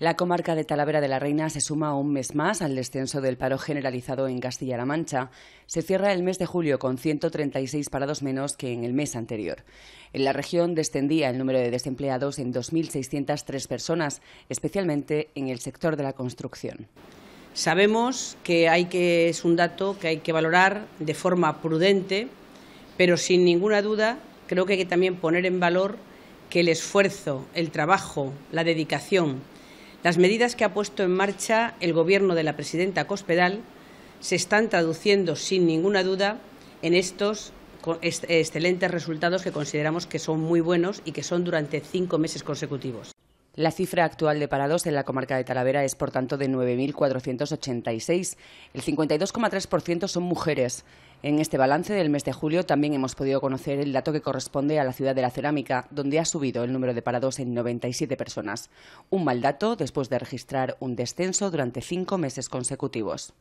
La comarca de Talavera de la Reina se suma un mes más al descenso del paro generalizado en Castilla-La Mancha. Se cierra el mes de julio con 136 parados menos que en el mes anterior. En la región descendía el número de desempleados en 2.603 personas, especialmente en el sector de la construcción. Sabemos que, hay que es un dato que hay que valorar de forma prudente, pero sin ninguna duda creo que hay que también poner en valor que el esfuerzo, el trabajo, la dedicación las medidas que ha puesto en marcha el Gobierno de la presidenta Cospedal se están traduciendo, sin ninguna duda, en estos excelentes resultados que consideramos que son muy buenos y que son durante cinco meses consecutivos. La cifra actual de parados en la comarca de Talavera es, por tanto, de 9.486. El 52,3% son mujeres. En este balance del mes de julio también hemos podido conocer el dato que corresponde a la ciudad de la cerámica, donde ha subido el número de parados en 97 personas. Un mal dato después de registrar un descenso durante cinco meses consecutivos.